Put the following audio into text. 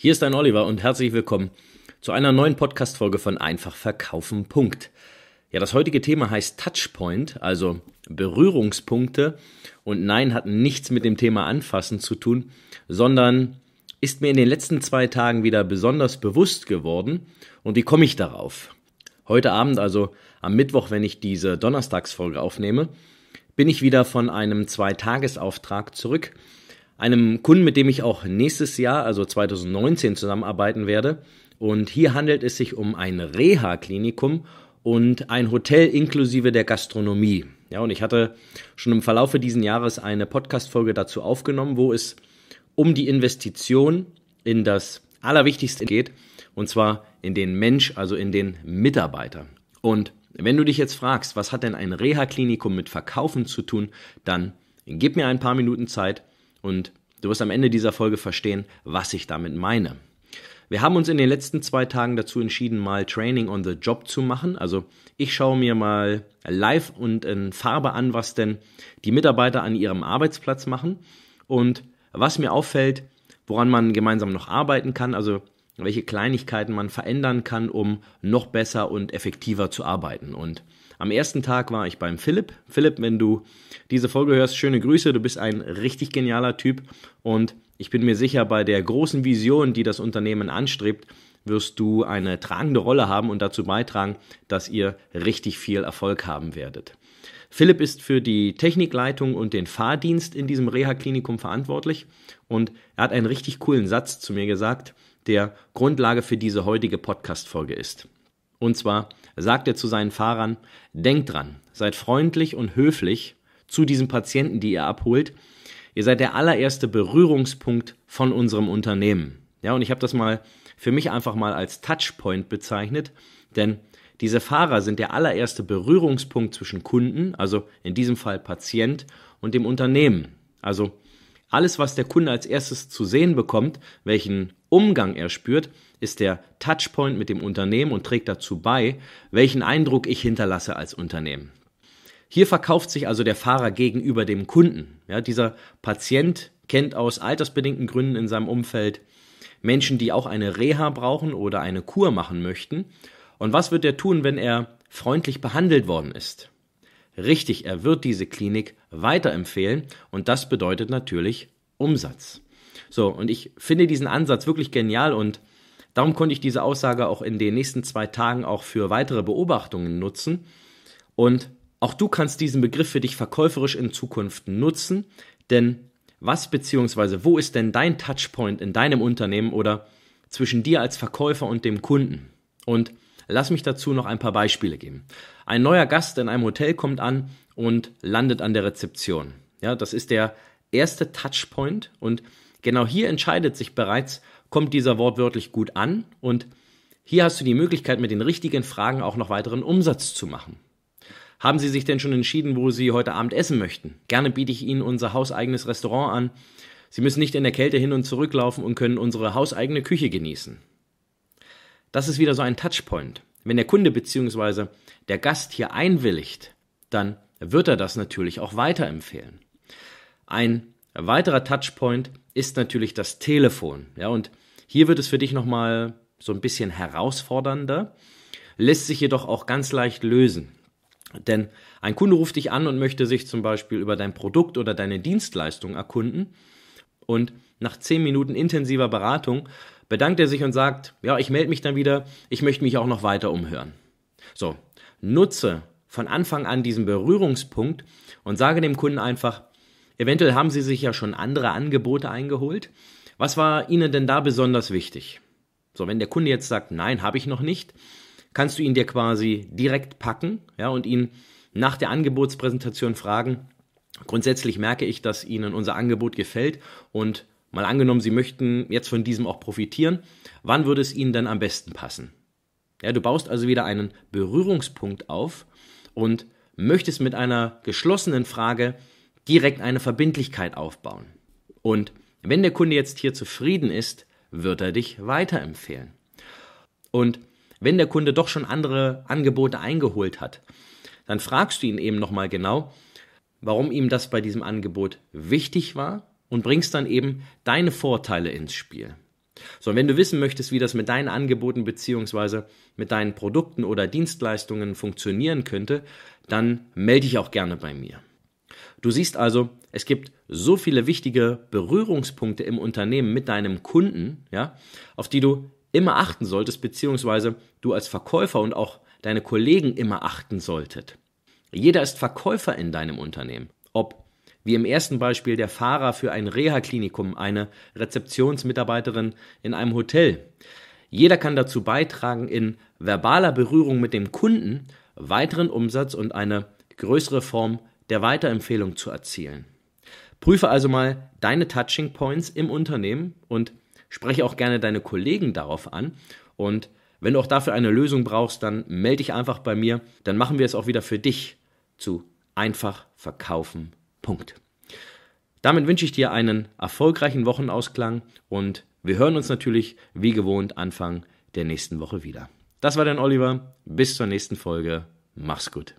Hier ist dein Oliver und herzlich willkommen zu einer neuen Podcast-Folge von Einfach verkaufen. Punkt. Ja, das heutige Thema heißt Touchpoint, also Berührungspunkte. Und nein, hat nichts mit dem Thema Anfassen zu tun, sondern ist mir in den letzten zwei Tagen wieder besonders bewusst geworden. Und wie komme ich darauf? Heute Abend, also am Mittwoch, wenn ich diese Donnerstagsfolge aufnehme, bin ich wieder von einem Zweitagesauftrag zurück einem Kunden, mit dem ich auch nächstes Jahr, also 2019, zusammenarbeiten werde. Und hier handelt es sich um ein Reha-Klinikum und ein Hotel inklusive der Gastronomie. Ja, und ich hatte schon im Verlaufe diesen Jahres eine Podcast-Folge dazu aufgenommen, wo es um die Investition in das Allerwichtigste geht, und zwar in den Mensch, also in den Mitarbeiter. Und wenn du dich jetzt fragst, was hat denn ein Reha-Klinikum mit Verkaufen zu tun, dann gib mir ein paar Minuten Zeit und du wirst am Ende dieser Folge verstehen, was ich damit meine. Wir haben uns in den letzten zwei Tagen dazu entschieden, mal Training on the Job zu machen. Also ich schaue mir mal live und in Farbe an, was denn die Mitarbeiter an ihrem Arbeitsplatz machen und was mir auffällt, woran man gemeinsam noch arbeiten kann. Also welche Kleinigkeiten man verändern kann, um noch besser und effektiver zu arbeiten. Und am ersten Tag war ich beim Philipp. Philipp, wenn du diese Folge hörst, schöne Grüße. Du bist ein richtig genialer Typ und ich bin mir sicher, bei der großen Vision, die das Unternehmen anstrebt, wirst du eine tragende Rolle haben und dazu beitragen, dass ihr richtig viel Erfolg haben werdet. Philipp ist für die Technikleitung und den Fahrdienst in diesem Reha-Klinikum verantwortlich und er hat einen richtig coolen Satz zu mir gesagt, der Grundlage für diese heutige Podcast-Folge ist. Und zwar sagt er zu seinen Fahrern, denkt dran, seid freundlich und höflich zu diesen Patienten, die ihr abholt. Ihr seid der allererste Berührungspunkt von unserem Unternehmen. Ja, und ich habe das mal für mich einfach mal als Touchpoint bezeichnet, denn diese Fahrer sind der allererste Berührungspunkt zwischen Kunden, also in diesem Fall Patient, und dem Unternehmen. Also alles, was der Kunde als erstes zu sehen bekommt, welchen Umgang er spürt, ist der Touchpoint mit dem Unternehmen und trägt dazu bei, welchen Eindruck ich hinterlasse als Unternehmen. Hier verkauft sich also der Fahrer gegenüber dem Kunden. Ja, dieser Patient kennt aus altersbedingten Gründen in seinem Umfeld Menschen, die auch eine Reha brauchen oder eine Kur machen möchten. Und was wird er tun, wenn er freundlich behandelt worden ist? Richtig, er wird diese Klinik weiterempfehlen und das bedeutet natürlich Umsatz. So, und ich finde diesen Ansatz wirklich genial und darum konnte ich diese Aussage auch in den nächsten zwei Tagen auch für weitere Beobachtungen nutzen. Und auch du kannst diesen Begriff für dich verkäuferisch in Zukunft nutzen, denn was bzw. wo ist denn dein Touchpoint in deinem Unternehmen oder zwischen dir als Verkäufer und dem Kunden? Und lass mich dazu noch ein paar Beispiele geben. Ein neuer Gast in einem Hotel kommt an und landet an der Rezeption. Ja, das ist der erste Touchpoint und Genau hier entscheidet sich bereits, kommt dieser Wort wörtlich gut an und hier hast du die Möglichkeit, mit den richtigen Fragen auch noch weiteren Umsatz zu machen. Haben Sie sich denn schon entschieden, wo Sie heute Abend essen möchten? Gerne biete ich Ihnen unser hauseigenes Restaurant an. Sie müssen nicht in der Kälte hin und zurück laufen und können unsere hauseigene Küche genießen. Das ist wieder so ein Touchpoint. Wenn der Kunde bzw. der Gast hier einwilligt, dann wird er das natürlich auch weiterempfehlen. Ein ein weiterer Touchpoint ist natürlich das Telefon. Ja, und hier wird es für dich nochmal so ein bisschen herausfordernder, lässt sich jedoch auch ganz leicht lösen. Denn ein Kunde ruft dich an und möchte sich zum Beispiel über dein Produkt oder deine Dienstleistung erkunden. Und nach zehn Minuten intensiver Beratung bedankt er sich und sagt, ja, ich melde mich dann wieder, ich möchte mich auch noch weiter umhören. So, nutze von Anfang an diesen Berührungspunkt und sage dem Kunden einfach, Eventuell haben Sie sich ja schon andere Angebote eingeholt. Was war Ihnen denn da besonders wichtig? So, wenn der Kunde jetzt sagt, nein, habe ich noch nicht, kannst du ihn dir quasi direkt packen ja, und ihn nach der Angebotspräsentation fragen. Grundsätzlich merke ich, dass Ihnen unser Angebot gefällt und mal angenommen, Sie möchten jetzt von diesem auch profitieren. Wann würde es Ihnen dann am besten passen? Ja, du baust also wieder einen Berührungspunkt auf und möchtest mit einer geschlossenen Frage direkt eine Verbindlichkeit aufbauen. Und wenn der Kunde jetzt hier zufrieden ist, wird er dich weiterempfehlen. Und wenn der Kunde doch schon andere Angebote eingeholt hat, dann fragst du ihn eben nochmal genau, warum ihm das bei diesem Angebot wichtig war und bringst dann eben deine Vorteile ins Spiel. So, und wenn du wissen möchtest, wie das mit deinen Angeboten bzw. mit deinen Produkten oder Dienstleistungen funktionieren könnte, dann melde dich auch gerne bei mir. Du siehst also, es gibt so viele wichtige Berührungspunkte im Unternehmen mit deinem Kunden, ja, auf die du immer achten solltest, beziehungsweise du als Verkäufer und auch deine Kollegen immer achten solltet. Jeder ist Verkäufer in deinem Unternehmen. Ob wie im ersten Beispiel der Fahrer für ein Reha-Klinikum, eine Rezeptionsmitarbeiterin in einem Hotel. Jeder kann dazu beitragen, in verbaler Berührung mit dem Kunden weiteren Umsatz und eine größere Form der Weiterempfehlung zu erzielen. Prüfe also mal deine Touching Points im Unternehmen und spreche auch gerne deine Kollegen darauf an. Und wenn du auch dafür eine Lösung brauchst, dann melde dich einfach bei mir. Dann machen wir es auch wieder für dich zu einfach verkaufen. Punkt. Damit wünsche ich dir einen erfolgreichen Wochenausklang und wir hören uns natürlich wie gewohnt Anfang der nächsten Woche wieder. Das war dein Oliver. Bis zur nächsten Folge. Mach's gut.